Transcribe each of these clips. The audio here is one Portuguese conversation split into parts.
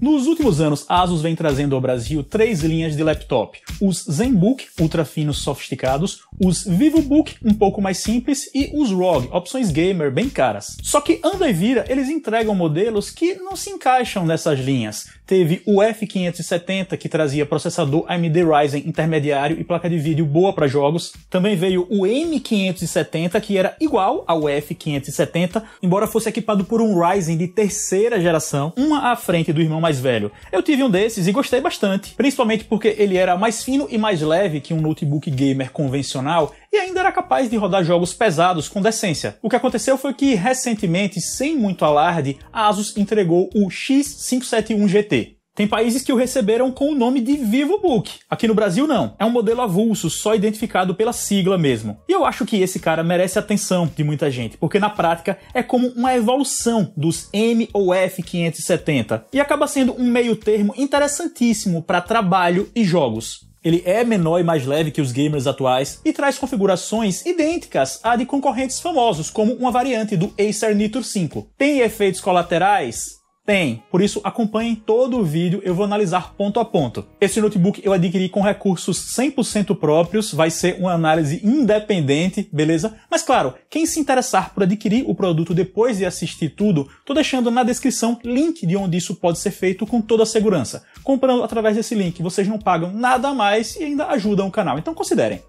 Nos últimos anos, a ASUS vem trazendo ao Brasil três linhas de laptop: os ZenBook, ultra finos sofisticados, os VivoBook, um pouco mais simples, e os ROG, opções gamer bem caras. Só que anda e vira, eles entregam modelos que não se encaixam nessas linhas. Teve o F570, que trazia processador AMD Ryzen intermediário e placa de vídeo boa para jogos. Também veio o M570, que era igual ao F570, embora fosse equipado por um Ryzen de terceira geração, uma à frente do irmão mais mais velho. Eu tive um desses e gostei bastante, principalmente porque ele era mais fino e mais leve que um notebook gamer convencional e ainda era capaz de rodar jogos pesados com decência. O que aconteceu foi que recentemente, sem muito alarde, a Asus entregou o X571 GT. Tem países que o receberam com o nome de VivoBook. Aqui no Brasil, não. É um modelo avulso, só identificado pela sigla mesmo. E eu acho que esse cara merece a atenção de muita gente, porque na prática é como uma evolução dos M ou F570 e acaba sendo um meio-termo interessantíssimo para trabalho e jogos. Ele é menor e mais leve que os gamers atuais e traz configurações idênticas à de concorrentes famosos, como uma variante do Acer Nitro 5. Tem efeitos colaterais? Tem. Por isso, acompanhem todo o vídeo, eu vou analisar ponto a ponto. Esse notebook eu adquiri com recursos 100% próprios, vai ser uma análise independente, beleza? Mas claro, quem se interessar por adquirir o produto depois de assistir tudo, tô deixando na descrição link de onde isso pode ser feito com toda a segurança. Comprando através desse link, vocês não pagam nada mais e ainda ajudam o canal, então considerem.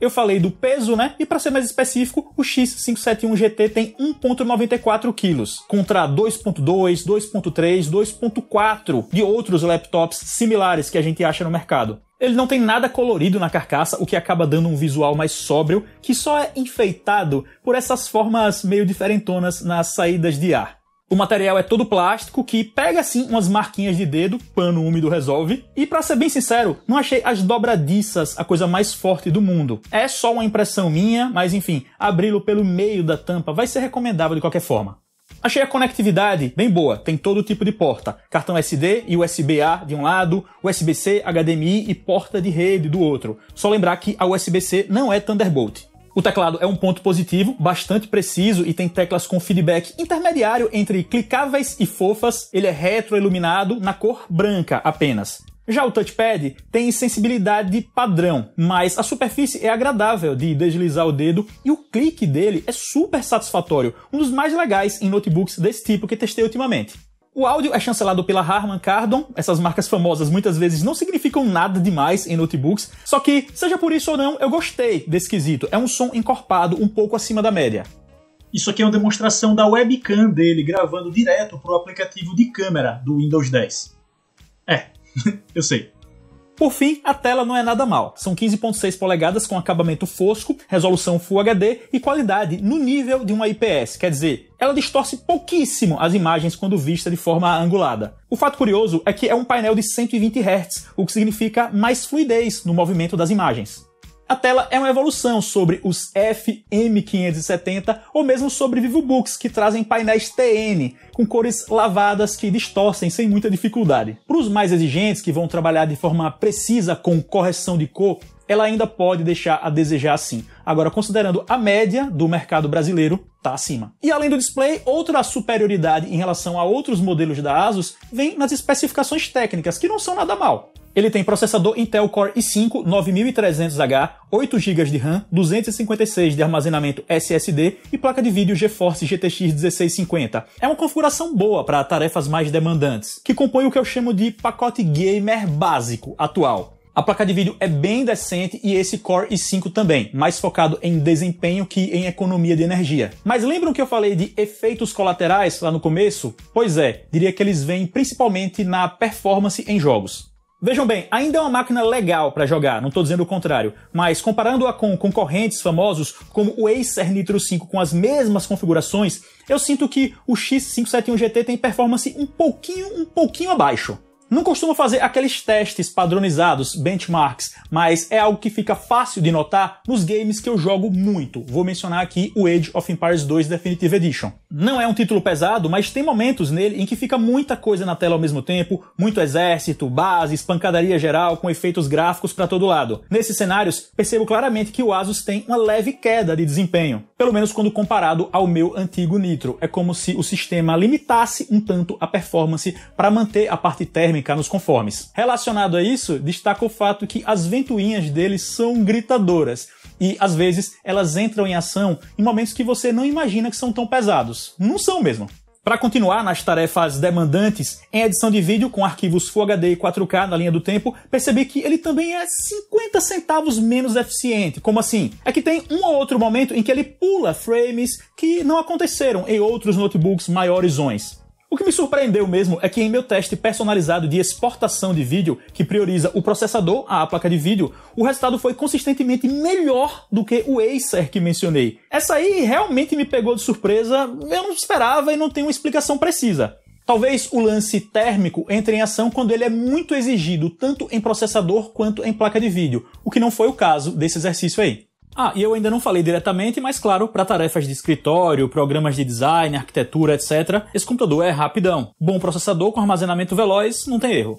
Eu falei do peso, né? E para ser mais específico, o X571 GT tem 1.94 kg, contra 2.2, 2.3, 2.4 de outros laptops similares que a gente acha no mercado. Ele não tem nada colorido na carcaça, o que acaba dando um visual mais sóbrio, que só é enfeitado por essas formas meio diferentonas nas saídas de ar. O material é todo plástico que pega assim umas marquinhas de dedo, pano úmido resolve. E para ser bem sincero, não achei as dobradiças a coisa mais forte do mundo. É só uma impressão minha, mas enfim, abri-lo pelo meio da tampa vai ser recomendável de qualquer forma. Achei a conectividade bem boa, tem todo tipo de porta: cartão SD e USB-A de um lado, USB-C, HDMI e porta de rede do outro. Só lembrar que a USB-C não é Thunderbolt. O teclado é um ponto positivo, bastante preciso e tem teclas com feedback intermediário entre clicáveis e fofas. Ele é retroiluminado na cor branca apenas. Já o touchpad tem sensibilidade padrão, mas a superfície é agradável de deslizar o dedo e o clique dele é super satisfatório, um dos mais legais em notebooks desse tipo que testei ultimamente. O áudio é chancelado pela Harman Kardon. Essas marcas famosas muitas vezes não significam nada demais em notebooks, só que, seja por isso ou não, eu gostei desse quesito. É um som encorpado um pouco acima da média. Isso aqui é uma demonstração da webcam dele gravando direto para o aplicativo de câmera do Windows 10. É, eu sei. Por fim, a tela não é nada mal. São 15.6 polegadas com acabamento fosco, resolução Full HD e qualidade no nível de uma IPS, quer dizer, ela distorce pouquíssimo as imagens quando vista de forma angulada. O fato curioso é que é um painel de 120 Hz, o que significa mais fluidez no movimento das imagens a tela é uma evolução sobre os FM570 ou mesmo sobre VivoBooks, que trazem painéis TN, com cores lavadas que distorcem sem muita dificuldade. Para os mais exigentes, que vão trabalhar de forma precisa com correção de cor ela ainda pode deixar a desejar sim. Agora, considerando a média do mercado brasileiro, tá acima. E além do display, outra superioridade em relação a outros modelos da ASUS vem nas especificações técnicas, que não são nada mal. Ele tem processador Intel Core i5 9300H, 8 GB de RAM, 256 de armazenamento SSD e placa de vídeo GeForce GTX 1650. É uma configuração boa para tarefas mais demandantes, que compõe o que eu chamo de pacote gamer básico atual. A placa de vídeo é bem decente e esse Core i5 também, mais focado em desempenho que em economia de energia. Mas lembram que eu falei de efeitos colaterais lá no começo? Pois é, diria que eles vêm principalmente na performance em jogos. Vejam bem, ainda é uma máquina legal para jogar, não estou dizendo o contrário, mas comparando-a com concorrentes famosos como o Acer Nitro 5 com as mesmas configurações, eu sinto que o X571 GT tem performance um pouquinho, um pouquinho abaixo. Não costumo fazer aqueles testes padronizados, benchmarks, mas é algo que fica fácil de notar nos games que eu jogo muito. Vou mencionar aqui o Age of Empires 2 Definitive Edition. Não é um título pesado, mas tem momentos nele em que fica muita coisa na tela ao mesmo tempo, muito exército, bases, pancadaria geral com efeitos gráficos para todo lado. Nesses cenários, percebo claramente que o Asus tem uma leve queda de desempenho, pelo menos quando comparado ao meu antigo Nitro. É como se o sistema limitasse um tanto a performance para manter a parte térmica técnica nos conformes. Relacionado a isso, destaca o fato que as ventoinhas deles são gritadoras e às vezes elas entram em ação em momentos que você não imagina que são tão pesados. Não são mesmo. Para continuar nas tarefas demandantes, em edição de vídeo com arquivos Full HD e 4K na linha do tempo, percebi que ele também é 50 centavos menos eficiente. Como assim? É que tem um ou outro momento em que ele pula frames que não aconteceram em outros notebooks maiores. O que me surpreendeu mesmo é que em meu teste personalizado de exportação de vídeo, que prioriza o processador à placa de vídeo, o resultado foi consistentemente melhor do que o Acer que mencionei. Essa aí realmente me pegou de surpresa, eu não esperava e não tenho uma explicação precisa. Talvez o lance térmico entre em ação quando ele é muito exigido, tanto em processador quanto em placa de vídeo, o que não foi o caso desse exercício aí. Ah, e eu ainda não falei diretamente, mas claro, para tarefas de escritório, programas de design, arquitetura, etc., esse computador é rapidão. Bom processador com armazenamento veloz, não tem erro.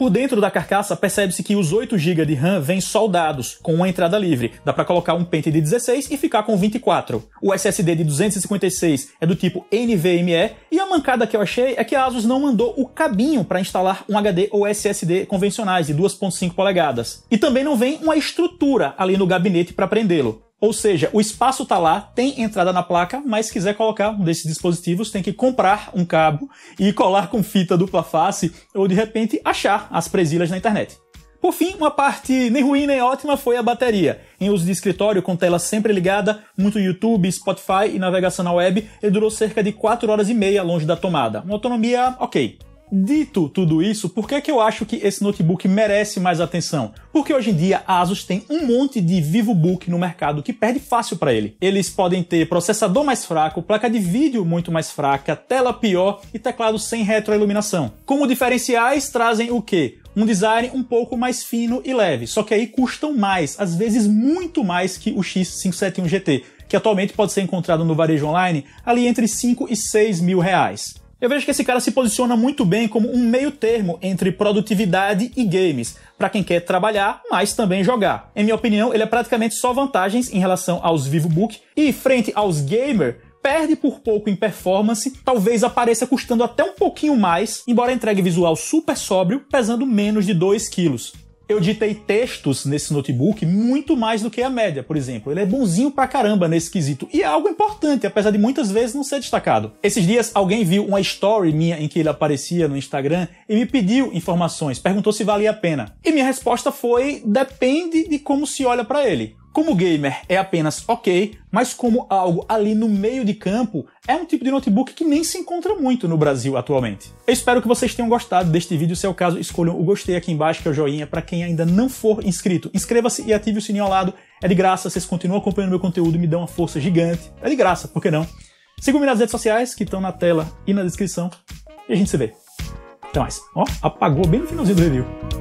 Por dentro da carcaça, percebe-se que os 8 GB de RAM vêm soldados, com uma entrada livre. Dá para colocar um pente de 16 e ficar com 24. O SSD de 256 é do tipo NVMe, e a mancada que eu achei é que a Asus não mandou o cabinho para instalar um HD ou SSD convencionais de 2.5 polegadas. E também não vem uma estrutura ali no gabinete para prendê-lo. Ou seja, o espaço está lá, tem entrada na placa, mas se quiser colocar um desses dispositivos, tem que comprar um cabo e colar com fita dupla face ou de repente achar as presilhas na internet. Por fim, uma parte nem ruim nem ótima foi a bateria. Em uso de escritório, com tela sempre ligada, muito YouTube, Spotify e navegação na web, ele durou cerca de 4 horas e meia longe da tomada. Uma autonomia ok. Dito tudo isso, por que, é que eu acho que esse notebook merece mais atenção? Porque hoje em dia a Asus tem um monte de VivoBook no mercado que perde fácil para ele. Eles podem ter processador mais fraco, placa de vídeo muito mais fraca, tela pior e teclado sem retroiluminação. Como diferenciais, trazem o quê? um design um pouco mais fino e leve, só que aí custam mais, às vezes muito mais que o X571 GT, que atualmente pode ser encontrado no varejo online ali entre 5 e 6 mil reais. Eu vejo que esse cara se posiciona muito bem como um meio termo entre produtividade e games, para quem quer trabalhar, mas também jogar. Em minha opinião, ele é praticamente só vantagens em relação aos VivoBook e frente aos gamer, perde por pouco em performance, talvez apareça custando até um pouquinho mais, embora entregue visual super sóbrio, pesando menos de 2 quilos eu ditei textos nesse notebook muito mais do que a média, por exemplo. Ele é bonzinho pra caramba nesse quesito. E é algo importante, apesar de muitas vezes não ser destacado. Esses dias alguém viu uma story minha em que ele aparecia no Instagram e me pediu informações, perguntou se valia a pena. E minha resposta foi: depende de como se olha para ele. Como gamer é apenas ok, mas como algo ali no meio de campo, é um tipo de notebook que nem se encontra muito no Brasil atualmente. Eu espero que vocês tenham gostado deste vídeo, se é o caso, escolham o gostei aqui embaixo, que é o joinha, para quem ainda não for inscrito. Inscreva-se e ative o sininho ao lado, é de graça, vocês continuam acompanhando meu conteúdo, me dão uma força gigante, é de graça, por que não? Sigam-me nas redes sociais, que estão na tela e na descrição, e a gente se vê. Até mais. Ó, apagou bem no finalzinho do review.